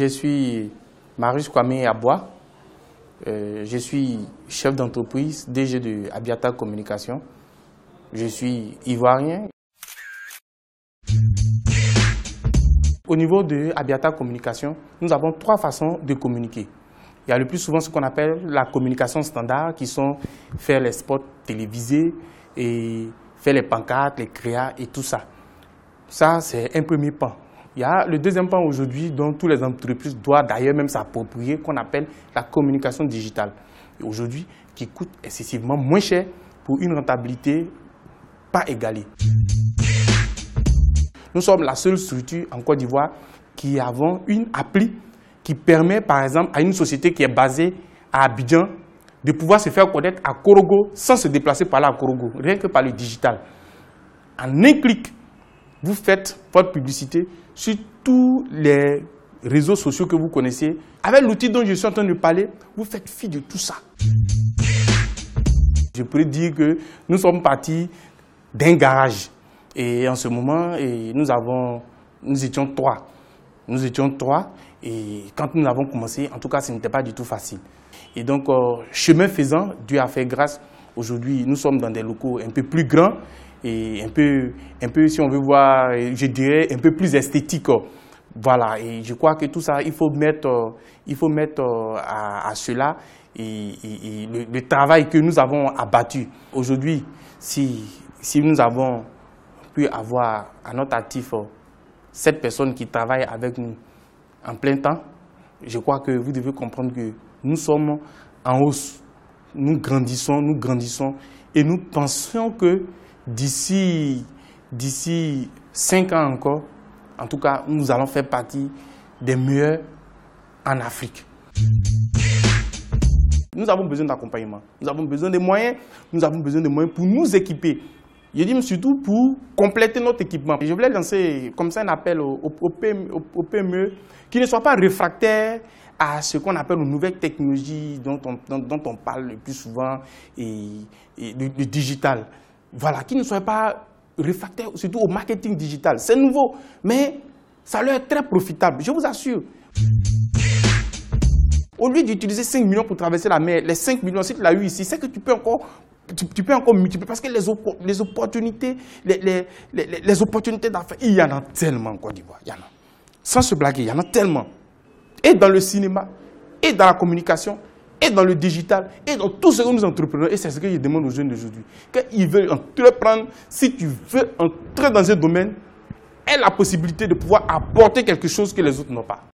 Je suis Marius Kwame Abois. Euh, je suis chef d'entreprise, DG de Abiata Communication. Je suis ivoirien. Au niveau de Abiata Communication, nous avons trois façons de communiquer. Il y a le plus souvent ce qu'on appelle la communication standard, qui sont faire les spots télévisés et faire les pancartes, les créas et tout ça. Ça, c'est un premier pan. Il y a le deuxième point aujourd'hui dont toutes les entreprises doivent d'ailleurs même s'approprier, qu'on appelle la communication digitale. Aujourd'hui, qui coûte excessivement moins cher pour une rentabilité pas égalée. Nous sommes la seule structure en Côte d'Ivoire qui avons une appli qui permet par exemple à une société qui est basée à Abidjan de pouvoir se faire connaître à Korogo sans se déplacer par là à Korogo, rien que par le digital. En un clic, vous faites votre publicité sur tous les réseaux sociaux que vous connaissez. Avec l'outil dont je suis en train de parler, vous faites fi de tout ça. Je pourrais dire que nous sommes partis d'un garage. Et en ce moment, nous, étions trois. Nous étions trois. Et quand nous avons commencé, en tout cas, ce n'était pas du tout facile. Et donc, euh, chemin faisant, Dieu a fait grâce. Aujourd'hui, nous sommes dans des locaux un peu plus grands et un peu, un peu, si on veut voir, je dirais, un peu plus esthétique. Oh. Voilà, et je crois que tout ça, il faut mettre, euh, il faut mettre euh, à, cela et, le, travail que nous avons abattu. Aujourd'hui, si, si nous avons pu avoir à notre actif cette euh, personne qui travaille avec nous en plein temps, je crois que vous devez comprendre que nous sommes en hausse. Nous grandissons, nous grandissons et nous pensons que d'ici d'ici 5 ans encore, en tout cas, nous allons faire partie des meilleurs en Afrique. Nous avons besoin d'accompagnement, nous avons besoin de moyens, nous avons besoin de moyens pour nous équiper. Je dis surtout pour compléter notre équipement. Je voulais lancer comme ça un appel au, PME qui ne soit pas réfractaire à ce qu'on appelle aux nouvelles technologies dont on, parle le plus souvent, et, le digital. Voilà, qui ne soient pas réfractaires, surtout au marketing digital. C'est nouveau, mais ça leur est très profitable, je vous assure. Au lieu d'utiliser 5 millions pour traverser la mer, les 5 millions, si tu l'as eu ici, c'est que tu peux encore tu, peux encore multiplier parce que les, opportunités, les, les opportunités d'affaires, il y en a tellement en Côte d'Ivoire. Il y en a. Sans se blaguer, il y en a tellement. Et dans le cinéma, et dans la communication, et dans le digital, et dans tout ce que nous entreprenons. Et c'est ce que je demande aux jeunes d'aujourd'hui. Qu'ils veulent entreprendre, si tu veux entrer dans un domaine, aie la possibilité de pouvoir apporter quelque chose que les autres n'ont pas.